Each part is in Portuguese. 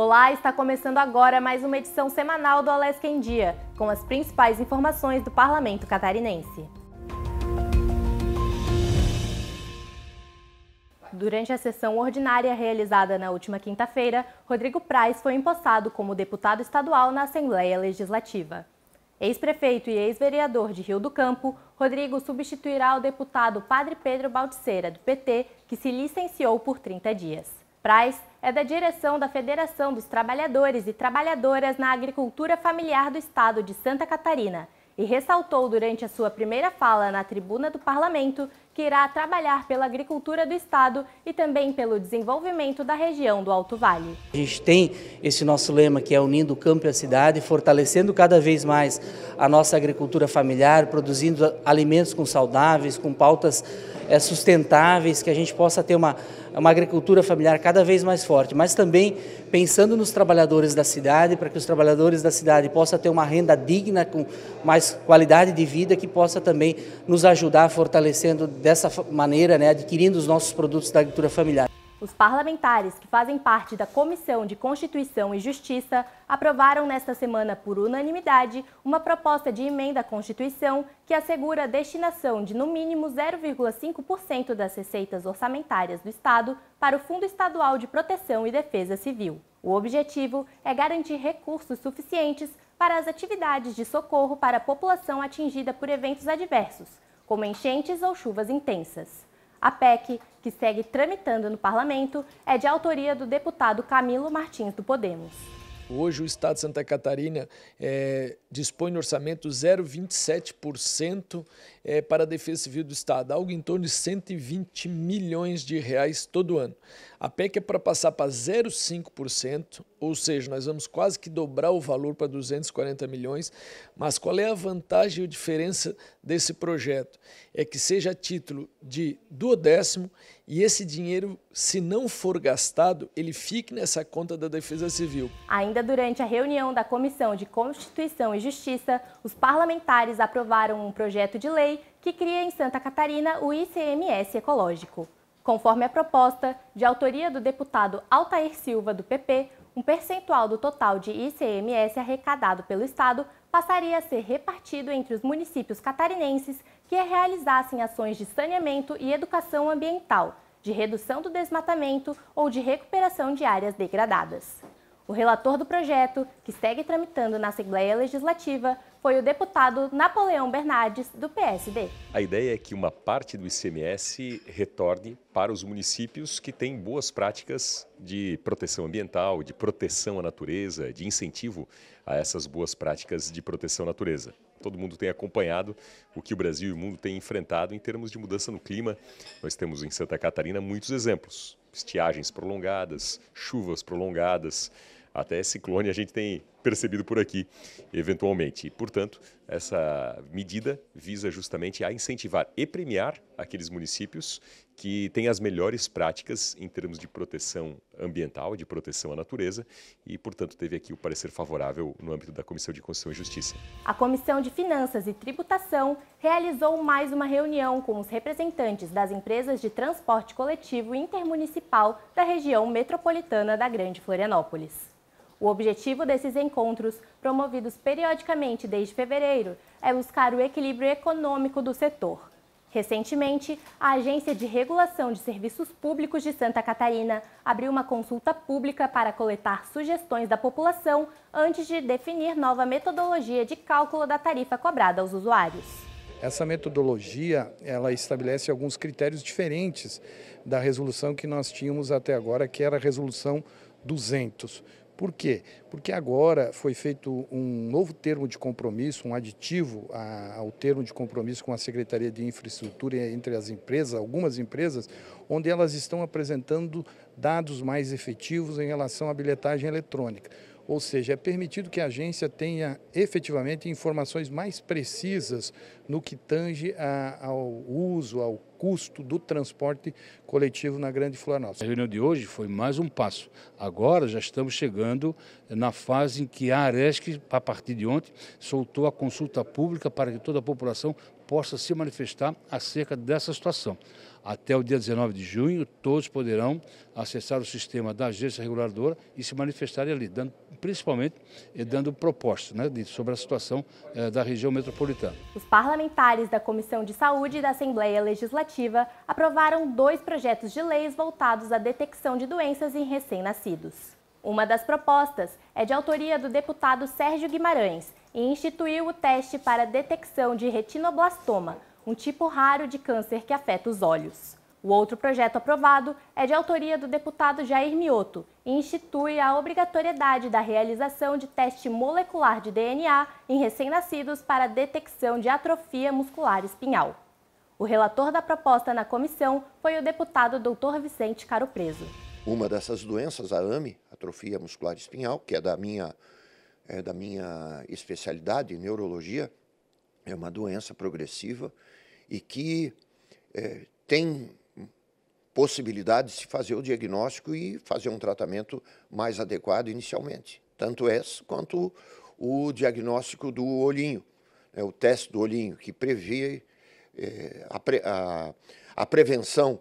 Olá, está começando agora mais uma edição semanal do Alesc em Dia, com as principais informações do parlamento catarinense. Durante a sessão ordinária realizada na última quinta-feira, Rodrigo Praes foi empossado como deputado estadual na Assembleia Legislativa. Ex-prefeito e ex-vereador de Rio do Campo, Rodrigo substituirá o deputado Padre Pedro Baldiceira, do PT, que se licenciou por 30 dias. Praz é da direção da Federação dos Trabalhadores e Trabalhadoras na Agricultura Familiar do Estado de Santa Catarina e ressaltou durante a sua primeira fala na tribuna do parlamento que irá trabalhar pela agricultura do estado e também pelo desenvolvimento da região do Alto Vale. A gente tem esse nosso lema que é unindo o campo e a cidade, fortalecendo cada vez mais a nossa agricultura familiar, produzindo alimentos com saudáveis, com pautas eh, sustentáveis, que a gente possa ter uma é uma agricultura familiar cada vez mais forte, mas também pensando nos trabalhadores da cidade, para que os trabalhadores da cidade possam ter uma renda digna, com mais qualidade de vida, que possa também nos ajudar fortalecendo dessa maneira, né, adquirindo os nossos produtos da agricultura familiar. Os parlamentares que fazem parte da Comissão de Constituição e Justiça aprovaram nesta semana, por unanimidade, uma proposta de emenda à Constituição que assegura a destinação de no mínimo 0,5% das receitas orçamentárias do Estado para o Fundo Estadual de Proteção e Defesa Civil. O objetivo é garantir recursos suficientes para as atividades de socorro para a população atingida por eventos adversos, como enchentes ou chuvas intensas. A PEC, que segue tramitando no parlamento, é de autoria do deputado Camilo Martins do Podemos. Hoje, o Estado de Santa Catarina é, dispõe no orçamento 0,27% é, para a Defesa Civil do Estado, algo em torno de 120 milhões de reais todo ano. A PEC é para passar para 0,5%, ou seja, nós vamos quase que dobrar o valor para 240 milhões, mas qual é a vantagem e a diferença desse projeto? É que seja título de duodécimo e esse dinheiro, se não for gastado, ele fique nessa conta da Defesa Civil. Ainda durante a reunião da Comissão de Constituição e Justiça, os parlamentares aprovaram um projeto de lei que cria em Santa Catarina o ICMS ecológico. Conforme a proposta, de autoria do deputado Altair Silva, do PP, um percentual do total de ICMS arrecadado pelo Estado passaria a ser repartido entre os municípios catarinenses que realizassem ações de saneamento e educação ambiental, de redução do desmatamento ou de recuperação de áreas degradadas. O relator do projeto, que segue tramitando na Assembleia Legislativa, foi o deputado Napoleão Bernardes, do PSD. A ideia é que uma parte do ICMS retorne para os municípios que têm boas práticas de proteção ambiental, de proteção à natureza, de incentivo a essas boas práticas de proteção à natureza. Todo mundo tem acompanhado o que o Brasil e o mundo têm enfrentado em termos de mudança no clima. Nós temos em Santa Catarina muitos exemplos: estiagens prolongadas, chuvas prolongadas, até ciclone a gente tem percebido por aqui, eventualmente. E, portanto, essa medida visa justamente a incentivar e premiar aqueles municípios que têm as melhores práticas em termos de proteção ambiental, de proteção à natureza, e, portanto, teve aqui o parecer favorável no âmbito da Comissão de Constituição e Justiça. A Comissão de Finanças e Tributação realizou mais uma reunião com os representantes das empresas de transporte coletivo intermunicipal da região metropolitana da Grande Florianópolis. O objetivo desses encontros, promovidos periodicamente desde fevereiro, é buscar o equilíbrio econômico do setor. Recentemente, a Agência de Regulação de Serviços Públicos de Santa Catarina abriu uma consulta pública para coletar sugestões da população antes de definir nova metodologia de cálculo da tarifa cobrada aos usuários. Essa metodologia, ela estabelece alguns critérios diferentes da resolução que nós tínhamos até agora, que era a resolução 200. Por quê? Porque agora foi feito um novo termo de compromisso, um aditivo ao termo de compromisso com a Secretaria de Infraestrutura entre as empresas, algumas empresas, onde elas estão apresentando dados mais efetivos em relação à bilhetagem eletrônica. Ou seja, é permitido que a agência tenha efetivamente informações mais precisas no que tange ao uso, ao custo do transporte coletivo na Grande Florianópolis. A reunião de hoje foi mais um passo. Agora já estamos chegando na fase em que a Aresc, a partir de ontem, soltou a consulta pública para que toda a população possa se manifestar acerca dessa situação. Até o dia 19 de junho, todos poderão acessar o sistema da agência reguladora e se manifestarem ali, dando, principalmente eh, dando propostas né, sobre a situação eh, da região metropolitana. Os parlamentares da Comissão de Saúde e da Assembleia Legislativa aprovaram dois projetos de leis voltados à detecção de doenças em recém-nascidos. Uma das propostas é de autoria do deputado Sérgio Guimarães e instituiu o teste para detecção de retinoblastoma, um tipo raro de câncer que afeta os olhos. O outro projeto aprovado é de autoria do deputado Jair Mioto e institui a obrigatoriedade da realização de teste molecular de DNA em recém-nascidos para detecção de atrofia muscular espinhal. O relator da proposta na comissão foi o deputado Dr. Vicente Caro Preso. Uma dessas doenças, a AME, atrofia muscular espinhal, que é da minha é, da minha especialidade, neurologia, é uma doença progressiva e que é, tem possibilidade de se fazer o diagnóstico e fazer um tratamento mais adequado inicialmente. Tanto esse é quanto o diagnóstico do olhinho, é o teste do olhinho, que prevê é, a, pre, a, a prevenção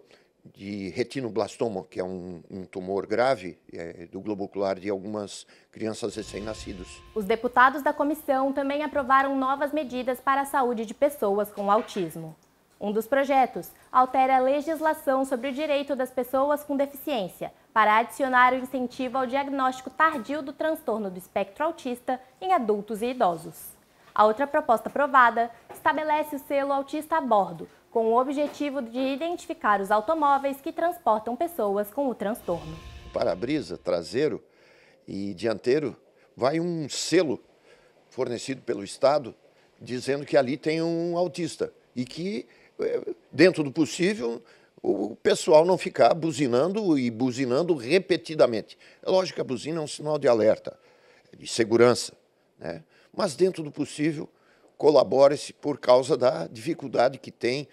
de retinoblastoma, que é um, um tumor grave é, do globo ocular de algumas crianças recém-nascidas. Os deputados da comissão também aprovaram novas medidas para a saúde de pessoas com autismo. Um dos projetos altera a legislação sobre o direito das pessoas com deficiência para adicionar o incentivo ao diagnóstico tardio do transtorno do espectro autista em adultos e idosos. A outra proposta aprovada estabelece o selo autista a bordo com o objetivo de identificar os automóveis que transportam pessoas com o transtorno. para-brisa traseiro e dianteiro vai um selo fornecido pelo Estado dizendo que ali tem um autista e que, eh, dentro do possível, o pessoal não ficar buzinando e buzinando repetidamente. É lógico que a buzina é um sinal de alerta, de segurança, né? mas dentro do possível colabore-se por causa da dificuldade que tem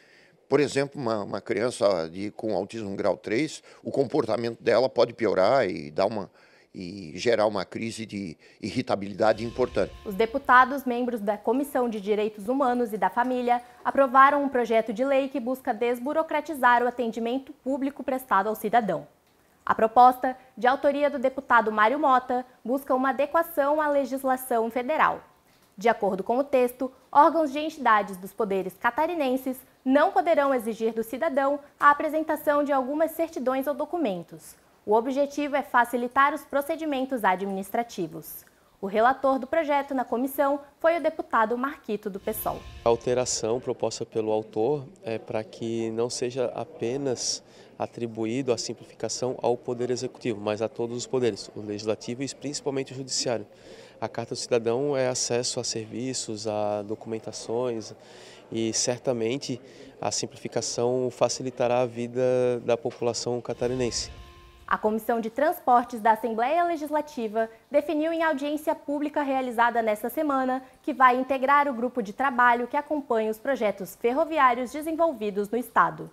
por exemplo, uma, uma criança de, com autismo grau 3, o comportamento dela pode piorar e dar uma, e gerar uma crise de irritabilidade importante. Os deputados, membros da Comissão de Direitos Humanos e da Família, aprovaram um projeto de lei que busca desburocratizar o atendimento público prestado ao cidadão. A proposta, de autoria do deputado Mário Mota, busca uma adequação à legislação federal. De acordo com o texto, órgãos de entidades dos poderes catarinenses não poderão exigir do cidadão a apresentação de algumas certidões ou documentos. O objetivo é facilitar os procedimentos administrativos. O relator do projeto na comissão foi o deputado Marquito do PSOL. A alteração proposta pelo autor é para que não seja apenas atribuído a simplificação ao Poder Executivo, mas a todos os poderes, o Legislativo e principalmente o Judiciário. A Carta do Cidadão é acesso a serviços, a documentações e certamente a simplificação facilitará a vida da população catarinense. A Comissão de Transportes da Assembleia Legislativa definiu em audiência pública realizada nesta semana que vai integrar o grupo de trabalho que acompanha os projetos ferroviários desenvolvidos no Estado.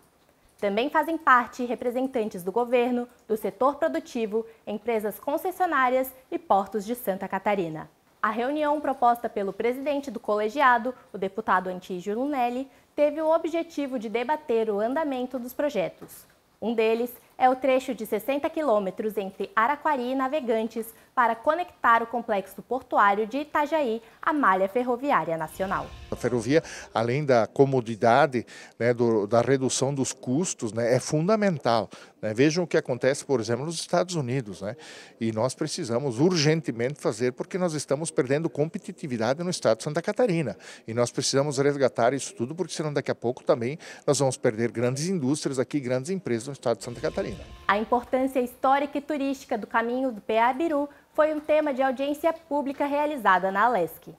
Também fazem parte representantes do governo, do setor produtivo, empresas concessionárias e portos de Santa Catarina. A reunião proposta pelo presidente do colegiado, o deputado Antígio Lunelli, teve o objetivo de debater o andamento dos projetos. Um deles é o trecho de 60 quilômetros entre Araquari e Navegantes, para conectar o complexo portuário de Itajaí à malha ferroviária nacional. A ferrovia, além da comodidade, né, do, da redução dos custos, né, é fundamental. Né? Vejam o que acontece, por exemplo, nos Estados Unidos. Né? E nós precisamos urgentemente fazer, porque nós estamos perdendo competitividade no estado de Santa Catarina. E nós precisamos resgatar isso tudo, porque senão daqui a pouco também nós vamos perder grandes indústrias aqui, grandes empresas no estado de Santa Catarina. A importância histórica e turística do caminho do Peabiru foi um tema de audiência pública realizada na Alesc.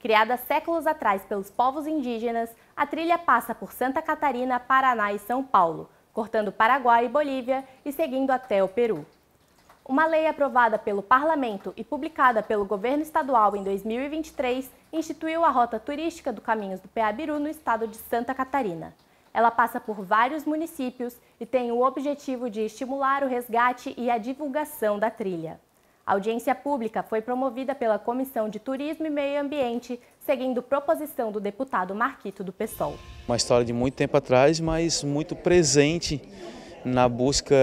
Criada séculos atrás pelos povos indígenas, a trilha passa por Santa Catarina, Paraná e São Paulo, cortando Paraguai e Bolívia e seguindo até o Peru. Uma lei aprovada pelo Parlamento e publicada pelo governo estadual em 2023 instituiu a rota turística do Caminhos do Peabiru no estado de Santa Catarina. Ela passa por vários municípios e tem o objetivo de estimular o resgate e a divulgação da trilha. A audiência pública foi promovida pela Comissão de Turismo e Meio Ambiente, seguindo proposição do deputado Marquito do Pessoal. Uma história de muito tempo atrás, mas muito presente na busca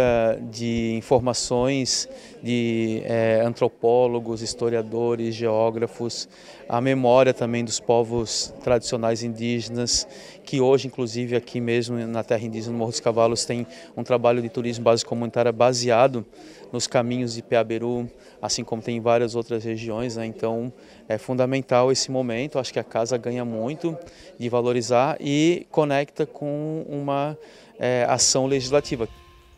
de informações de é, antropólogos, historiadores, geógrafos, a memória também dos povos tradicionais indígenas, que hoje, inclusive, aqui mesmo na terra indígena, no Morro dos Cavalos, tem um trabalho de turismo base comunitária baseado nos caminhos de Peaberu, assim como tem em várias outras regiões. Né? Então, é fundamental esse momento. Acho que a casa ganha muito de valorizar e conecta com uma é, ação legislativa.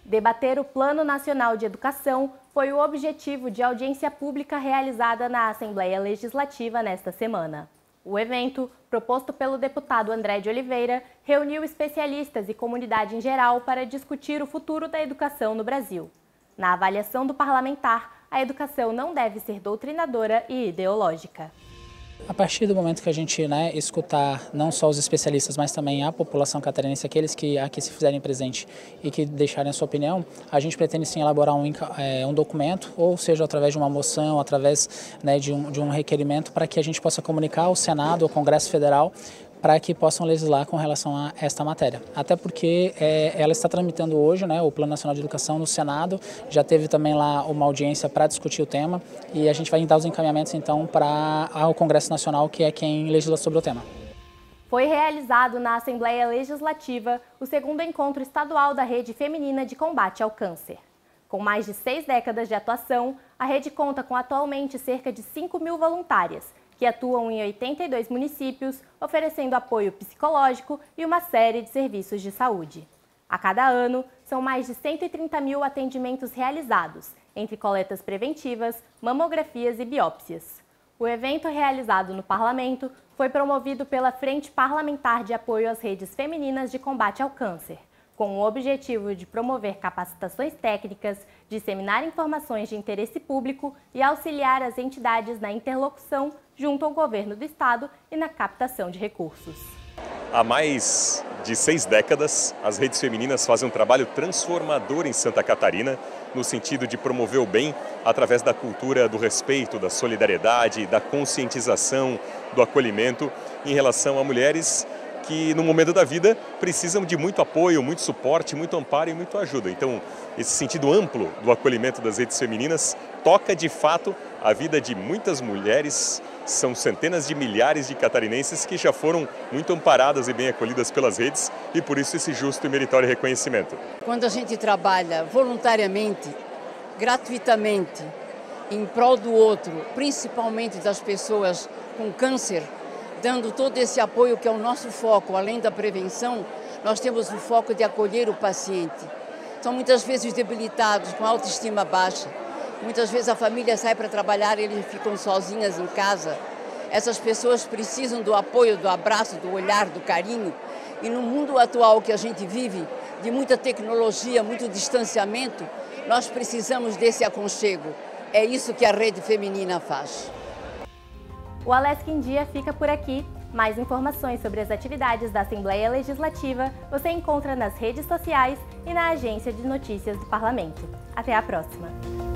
Debater o Plano Nacional de Educação foi o objetivo de audiência pública realizada na Assembleia Legislativa nesta semana. O evento, proposto pelo deputado André de Oliveira, reuniu especialistas e comunidade em geral para discutir o futuro da educação no Brasil. Na avaliação do parlamentar, a educação não deve ser doutrinadora e ideológica. A partir do momento que a gente né, escutar não só os especialistas, mas também a população catarinense, aqueles que aqui se fizerem presente e que deixarem a sua opinião, a gente pretende sim elaborar um, é, um documento, ou seja, através de uma moção, através né, de, um, de um requerimento, para que a gente possa comunicar ao Senado, ao Congresso Federal, para que possam legislar com relação a esta matéria. Até porque é, ela está tramitando hoje né, o Plano Nacional de Educação no Senado, já teve também lá uma audiência para discutir o tema e a gente vai dar os encaminhamentos então para o Congresso Nacional, que é quem legisla sobre o tema. Foi realizado na Assembleia Legislativa o segundo encontro estadual da Rede Feminina de Combate ao Câncer. Com mais de seis décadas de atuação, a rede conta com atualmente cerca de 5 mil voluntárias, que atuam em 82 municípios, oferecendo apoio psicológico e uma série de serviços de saúde. A cada ano, são mais de 130 mil atendimentos realizados, entre coletas preventivas, mamografias e biópsias. O evento realizado no Parlamento foi promovido pela Frente Parlamentar de Apoio às Redes Femininas de Combate ao Câncer com o objetivo de promover capacitações técnicas, disseminar informações de interesse público e auxiliar as entidades na interlocução junto ao governo do estado e na captação de recursos. Há mais de seis décadas, as redes femininas fazem um trabalho transformador em Santa Catarina, no sentido de promover o bem através da cultura do respeito, da solidariedade, da conscientização, do acolhimento em relação a mulheres que no momento da vida precisam de muito apoio, muito suporte, muito amparo e muito ajuda. Então, esse sentido amplo do acolhimento das redes femininas toca de fato a vida de muitas mulheres, são centenas de milhares de catarinenses que já foram muito amparadas e bem acolhidas pelas redes e por isso esse justo e meritório reconhecimento. Quando a gente trabalha voluntariamente, gratuitamente, em prol do outro, principalmente das pessoas com câncer, dando todo esse apoio que é o nosso foco, além da prevenção, nós temos o foco de acolher o paciente. São muitas vezes debilitados, com autoestima baixa. Muitas vezes a família sai para trabalhar e eles ficam sozinhas em casa. Essas pessoas precisam do apoio, do abraço, do olhar, do carinho. E no mundo atual que a gente vive, de muita tecnologia, muito distanciamento, nós precisamos desse aconchego. É isso que a rede feminina faz. O Alesc em Dia fica por aqui. Mais informações sobre as atividades da Assembleia Legislativa você encontra nas redes sociais e na Agência de Notícias do Parlamento. Até a próxima!